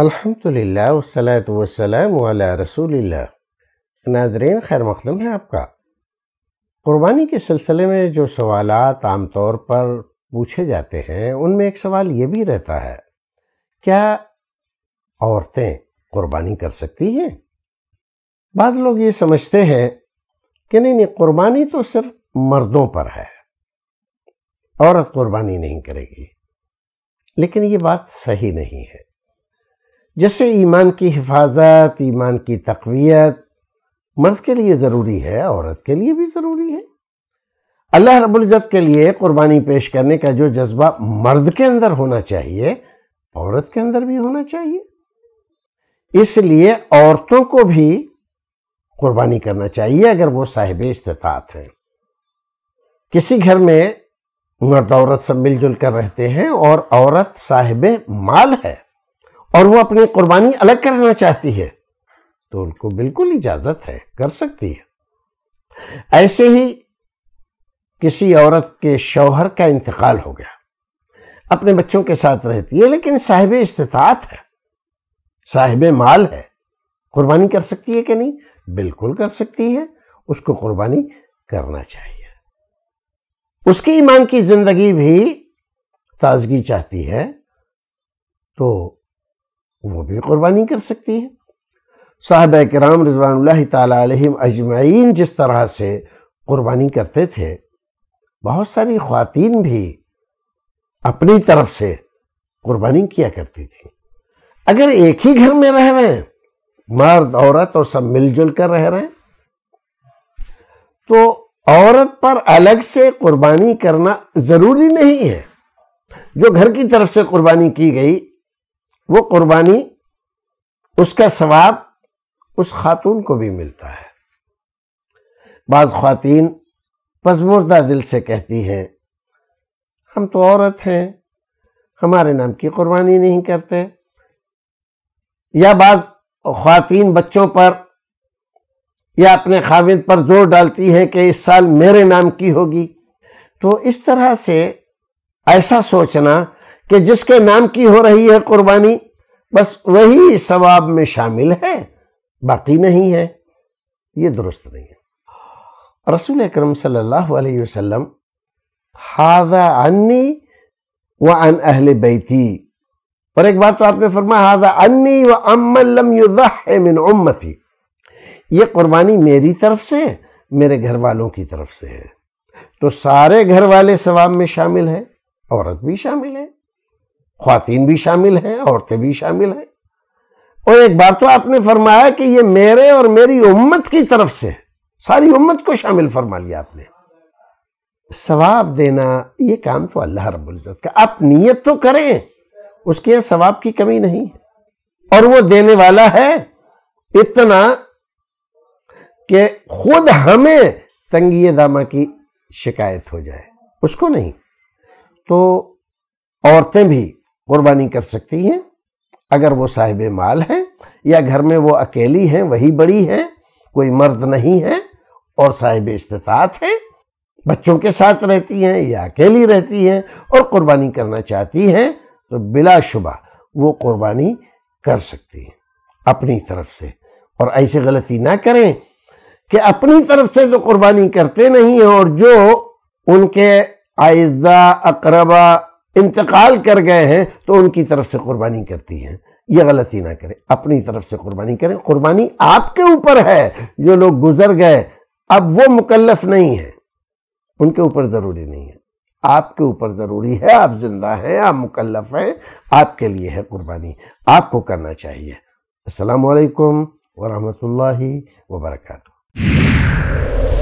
अल्हम्दुलिल्लाह वाला रसूलिल्लाह नाजरीन खैर मकदम है आपका क़ुरबानी के सिलसिले में जो सवाल आम तौर पर पूछे जाते हैं उनमें एक सवाल ये भी रहता है क्या औरतें क़ुरबानी कर सकती हैं बाद लोग ये समझते हैं कि नहीं नहीं क़ुरबानी तो सिर्फ मर्दों पर है औरत क़ुरबानी नहीं करेगी लेकिन ये बात सही नहीं है जैसे ईमान की हिफाजत ईमान की तकवीत मर्द के लिए ज़रूरी है औरत के लिए भी ज़रूरी है अल्लाह रबुल्ज़त के लिए कुर्बानी पेश करने का जो जज्बा मर्द के अंदर होना चाहिए औरत के अंदर भी होना चाहिए इसलिए औरतों को भी कुर्बानी करना चाहिए अगर वो साहिब इस्तात हैं किसी घर में मर्द औरत सब मिलजुल कर रहते हैं और औरत साहिब माल है और वो अपनी कुर्बानी अलग करना चाहती है तो उनको बिल्कुल इजाजत है कर सकती है ऐसे ही किसी औरत के शौहर का इंतकाल हो गया अपने बच्चों के साथ रहती है लेकिन साहिब इस्तात है साहिब माल है कुर्बानी कर सकती है कि नहीं बिल्कुल कर सकती है उसको कुर्बानी करना चाहिए उसकी ईमान की जिंदगी भी ताजगी चाहती है तो वो भी कुर्बानी कर सकती है साहब कराम रजवान तम अजमाइन जिस तरह से कुर्बानी करते थे बहुत सारी खातन भी अपनी तरफ से कुर्बानी किया करती थी अगर एक ही घर में रह रहे हैं मर्द औरत और सब मिलजुल कर रह रहे हैं तो औरत पर अलग से कुर्बानी करना ज़रूरी नहीं है जो घर की तरफ से कुर्बानी की गई वो कुर्बानी उसका सवाब उस खातून को भी मिलता है बाज़ ख़वातीन पसमुर्दा दिल से कहती हैं हम तो औरत हैं हमारे नाम की कुर्बानी नहीं करते या बाज़ ख़वातीन बच्चों पर या अपने खाविद पर जोर डालती हैं कि इस साल मेरे नाम की होगी तो इस तरह से ऐसा सोचना कि जिसके नाम की हो रही है कुर्बानी बस वही सवाब में शामिल है बाकी नहीं है ये दुरुस्त नहीं है रसूल अक्रम सल्लल्लाहु अलैहि वसल्लम हाजा अन्नी व अन अहल बैती और एक बात तो आपने फरमाया हाजा अन्नी व अम्मलम मिन उम्मती ये कुर्बानी मेरी तरफ से मेरे घर वालों की तरफ से है तो सारे घर वाले सवाब में शामिल है औरत भी शामिल है खातन भी शामिल हैं औरतें भी शामिल हैं और एक बार तो आपने फरमाया कि ये मेरे और मेरी उम्मत की तरफ से सारी उम्मत को शामिल फरमा लिया आपने सवाब देना ये काम तो अल्लाह रबुल्जत का आप नीयत तो करें उसके यहाँ सवाब की कमी नहीं और वो देने वाला है इतना कि खुद हमें तंगी दामा की शिकायत हो जाए उसको नहीं तो औरतें भी कुर्बानी कर सकती हैं अगर वो साहिब माल हैं या घर में वो अकेली हैं वही बड़ी हैं कोई मर्द नहीं है और साहिब इस्तात हैं बच्चों के साथ रहती हैं या अकेली रहती हैं और कुर्बानी करना चाहती हैं तो बिलाशुबा वो कुर्बानी कर सकती हैं अपनी तरफ से और ऐसी गलती ना करें कि अपनी तरफ से तो कुर्बानी करते नहीं हैं और जो उनके आयदा अकरबा इंतकाल कर गए हैं तो उनकी तरफ से कुर्बानी करती हैं ये गलती ना करें अपनी तरफ से कुर्बानी करें कुर्बानी आपके ऊपर है जो लोग गुजर गए अब वो मुकलफ नहीं है उनके ऊपर ज़रूरी नहीं है आपके ऊपर ज़रूरी है आप जिंदा हैं आप मुकल्लफ हैं आपके लिए है कुर्बानी आपको करना चाहिए असलकम वरहमल वर्का